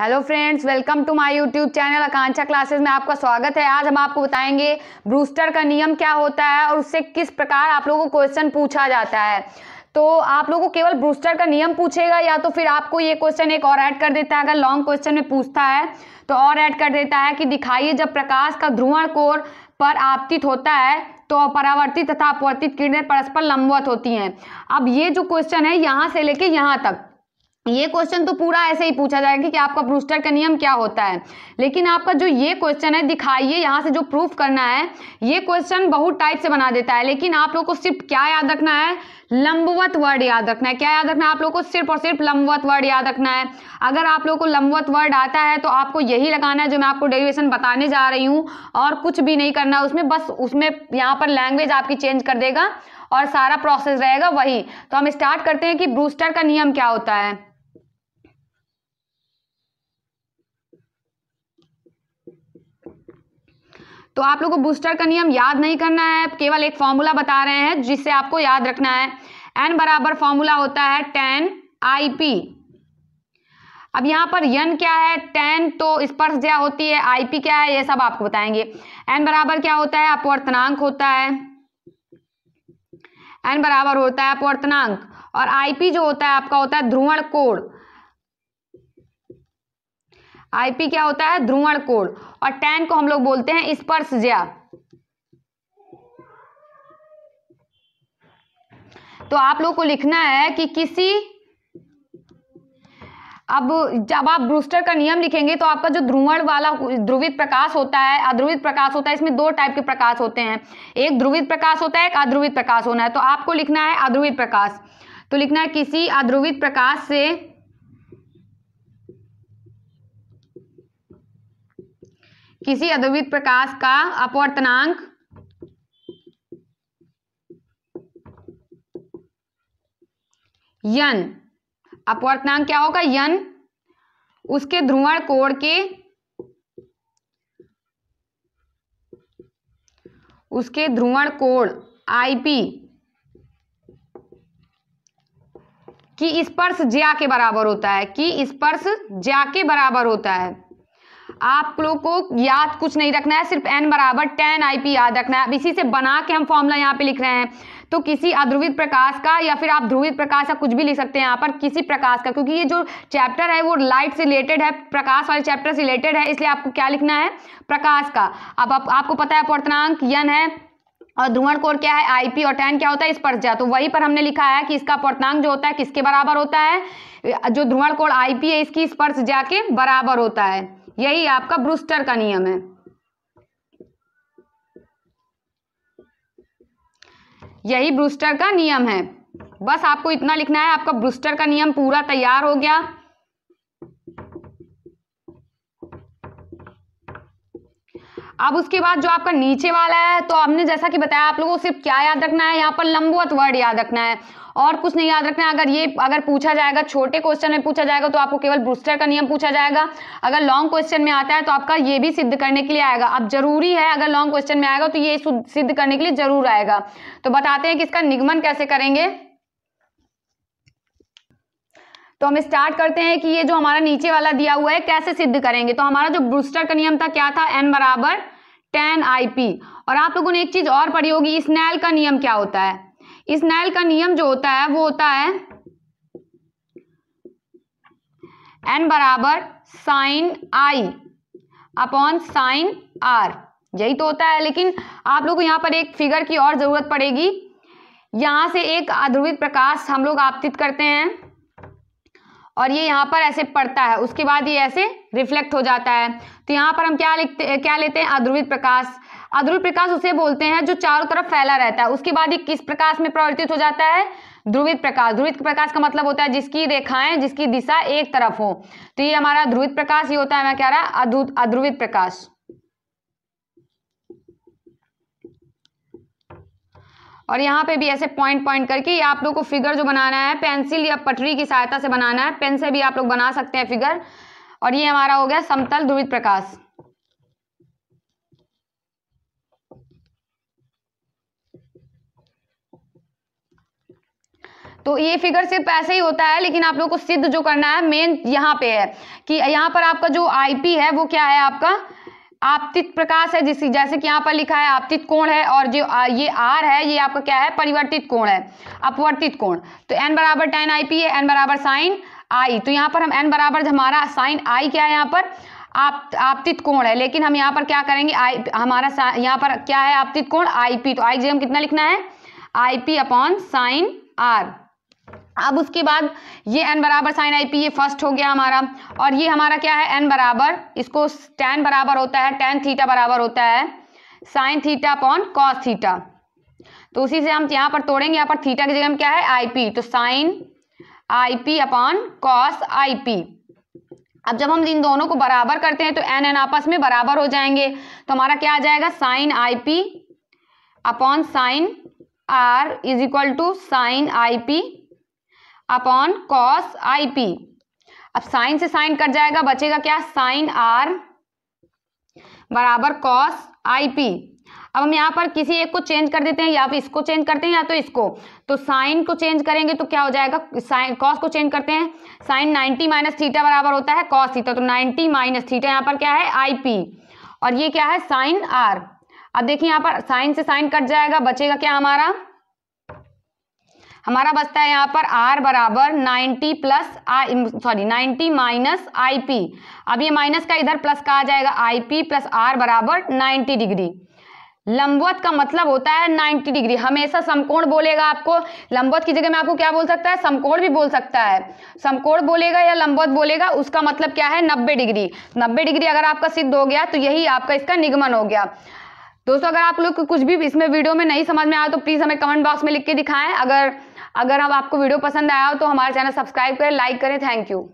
hello friends welcome to my YouTube channel Akanksha classes में आपका स्वागत है आज हम आपको बताएंगे ब्रूस्टर का नियम क्या होता है और उससे किस प्रकार आप लोगों को क्वेश्चन पूछा जाता है तो आप लोगों को केवल ब्रूस्टर का नियम पूछेगा या तो फिर आपको ये क्वेश्चन एक और ऐड कर देता है अगर लॉन्ग क्वेश्चन में पूछता है तो और ऐड कर देता है कि दिखाइए जब प्रकाश का ध्रुवण कोर पर आपतित होता है तो परावर्तित तथा अपवर्तित किरणें परस्पर लंबवत होती हैं अब ये जो क्वेश्चन है यहाँ से लेके यहाँ तक ये क्वेश्चन तो पूरा ऐसे ही पूछा जाएगा कि आपका ब्रूस्टर का नियम क्या होता है लेकिन आपका जो ये क्वेश्चन है दिखाइए यहाँ से जो प्रूफ करना है ये क्वेश्चन बहुत टाइप से बना देता है लेकिन आप लोग को सिर्फ क्या याद रखना है लंबवत वर्ड याद रखना है क्या याद रखना है आप लोग को सिर्फ और सिर्फ लंबवत वर्ड याद रखना है अगर आप लोग को लंबवत वर्ड आता है तो आपको यही लगाना है जो मैं आपको डेरिवेशन बताने जा रही हूँ और कुछ भी नहीं करना उसमें बस उसमें यहाँ पर लैंग्वेज आपकी चेंज कर देगा और सारा प्रोसेस रहेगा वही तो हम स्टार्ट करते हैं कि ब्रूस्टर का नियम क्या होता है तो आप लोगों को बूस्टर का नियम याद नहीं करना है केवल एक फॉर्मूला बता रहे हैं जिससे आपको याद रखना है एन बराबर फॉर्मूला होता है टेन आई पी अब यहां पर यन क्या है टेन तो स्पर्श क्या होती है आईपी क्या है ये सब आपको बताएंगे एन बराबर क्या होता है अपवर्तनांक होता है एन बराबर होता है अपवर्तनांक और आईपी जो होता है आपका होता है ध्रुवण कोण आईपी क्या होता है ध्रुवण कोण और टेन को हम लोग बोलते हैं स्पर्श ज्या तो आप लोग को लिखना है कि किसी अब जब आप ब्रूस्टर का नियम लिखेंगे तो आपका जो ध्रुवण वाला ध्रुवित प्रकाश होता है अध्रुवित प्रकाश होता है इसमें दो टाइप के प्रकाश होते हैं एक ध्रुवित प्रकाश होता है एक अध्रुवित प्रकाश होना है तो आपको लिखना है अध्रुवित प्रकाश तो लिखना है किसी अध्रुवित प्रकाश से किसी अध्रुवित प्रकाश का अपवर्तनांक यन अपवर्तनांक क्या होगा यन उसके ध्रुवण कोण के उसके ध्रुवण कोण आईपी कि स्पर्श ज्या के बराबर होता है कि स्पर्श ज्या के बराबर होता है आप लोग को याद कुछ नहीं रखना है सिर्फ एन बराबर टेन आईपी याद रखना है अब इसी से बना के हम फॉर्मूला यहां पे लिख रहे हैं तो किसी अध्रुवित प्रकाश का या फिर आप ध्रुवित प्रकाश का कुछ भी लिख सकते हैं यहाँ पर किसी प्रकाश का क्योंकि ये जो चैप्टर है वो लाइट से रिलेटेड है प्रकाश वाले चैप्टर से रिलेटेड है इसलिए आपको क्या लिखना है प्रकाश का अब आप, आपको पता है पौतनांक यन है और ध्रुवण कोर क्या है आईपी और टैन क्या होता है जा तो वही पर हमने लिखा है कि इसका अपवर्तनांक जो होता है किसके बराबर होता है जो ध्रुवण कोर आईपी है इसकी स्पर्श जाके बराबर होता है यही आपका ब्रूस्टर का नियम है यही ब्रूस्टर का नियम है बस आपको इतना लिखना है आपका ब्रूस्टर का नियम पूरा तैयार हो गया अब उसके बाद जो आपका नीचे वाला है तो हमने जैसा कि बताया आप लोगों को सिर्फ क्या याद रखना है यहाँ पर लंबवत वर्ड याद रखना है और कुछ नहीं याद रखना है अगर ये अगर पूछा जाएगा छोटे क्वेश्चन में पूछा जाएगा तो आपको केवल ब्रूस्टर का नियम पूछा जाएगा अगर लॉन्ग क्वेश्चन में आता है तो आपका ये भी सिद्ध करने के लिए आएगा अब जरूरी है अगर लॉन्ग क्वेश्चन में आएगा तो ये सिद्ध करने के लिए जरूर आएगा तो बताते हैं कि इसका निगमन कैसे करेंगे तो हम स्टार्ट करते हैं कि ये जो हमारा नीचे वाला दिया हुआ है कैसे सिद्ध करेंगे तो हमारा जो ब्रूस्टर का नियम था क्या था एन बराबर टेन आई और आप लोगों ने एक चीज़ और पढ़ी होगी इसनैल का नियम क्या होता है इसनैल का नियम जो होता है वो होता है एन बराबर sine I upon sine R यही तो होता है लेकिन आप लोग को यहाँ पर एक फिगर की और ज़रूरत पड़ेगी यहां से एक अध्रुवित प्रकाश हम लोग आपतित करते हैं और ये यहाँ पर ऐसे पड़ता है उसके बाद ये ऐसे रिफ्लेक्ट हो जाता है तो यहाँ पर हम क्या लिखते क्या लेते हैं अध्रुवित प्रकाश अध्रुवित प्रकाश उसे बोलते हैं जो चारों तरफ फैला रहता है उसके बाद ये किस प्रकाश में परिवर्तित हो जाता है ध्रुवित प्रकाश ध्रुवित प्रकाश का मतलब होता है जिसकी रेखाएं जिसकी दिशा एक तरफ हो तो ये हमारा ध्रुवित प्रकाश ये होता है मैं कह रहा है अध्रुवित प्रकाश और यहाँ पे भी ऐसे पॉइंट पॉइंट करके ये आप लोग को फिगर जो बनाना है पेंसिल या पटरी की सहायता से बनाना है पेन से भी आप लोग बना सकते हैं फिगर और ये हमारा हो गया समतल ध्रुवित प्रकाश तो ये फिगर सिर्फ ऐसे ही होता है लेकिन आप लोग को सिद्ध जो करना है मेन यहाँ पे है कि यहाँ पर आपका जो आईपी है वो क्या है आपका आपतित प्रकाश है जिस जैसे कि यहाँ पर लिखा है आपतित कोण है और जो ये आर है ये आपका क्या है परिवर्तित कोण है अपवर्तित कोण तो एन बराबर टेन आई पी है एन बराबर साइन आई तो यहाँ पर हम एन बराबर हमारा साइन आई क्या है यहाँ पर आप आपतित कोण है लेकिन हम यहाँ पर क्या करेंगे आई हमारा यहाँ पर क्या है आपतित कोण आई पी तो आई जी हम कितना लिखना है I P upon sine R अब उसके बाद ये एन बराबर साइन आई पी ये फर्स्ट हो गया हमारा और ये हमारा क्या है एन बराबर इसको टेन बराबर होता है टेन थीटा बराबर होता है sine theta upon cos theta तो उसी से हम यहाँ पर तोड़ेंगे यहाँ पर थीटा की जगह हम क्या है आई पी तो sine I P upon cos I P अब जब हम इन दोनों को बराबर करते हैं तो एन एन आपस में बराबर हो जाएंगे तो हमारा क्या आ जाएगा sine I P upon sine R is equal to sine I P upon cos I P अब साइन से साइन कट जाएगा बचेगा क्या साइन आर बराबर कॉस आई पी अब हम यहाँ पर किसी एक को चेंज कर देते हैं या फिर इसको चेंज करते हैं या तो इसको तो साइन को चेंज करेंगे तो क्या हो जाएगा साइन कॉस को चेंज करते हैं साइन 90 माइनस थीटा बराबर होता है कॉस थीटा तो 90 माइनस थीटा यहाँ पर क्या है आई पी और ये क्या है साइन आर अब देखिए यहाँ पर साइन से साइन कट जाएगा बचेगा क्या हमारा हमारा बचता है यहाँ पर R बराबर 90 plus I sorry ninety minus I P अब ये माइनस का इधर प्लस का आ जाएगा आई पी प्लस आर बराबर नाइन्टी डिग्री लंबवत का मतलब होता है 90 डिग्री हमेशा समकोण बोलेगा आपको लंबवत की जगह में आपको क्या बोल सकता है समकोण भी बोल सकता है समकोण बोलेगा या लंबवत बोलेगा उसका मतलब क्या है 90 डिग्री 90 डिग्री अगर आपका सिद्ध हो गया तो यही आपका इसका निगमन हो गया दोस्तों अगर आप लोग कुछ भी इसमें वीडियो में नहीं समझ में आया तो प्लीज़ हमें कमेंट बॉक्स में लिख के दिखाएं अगर अगर हम आपको वीडियो पसंद आया हो तो हमारा चैनल सब्सक्राइब करें लाइक करें थैंक यू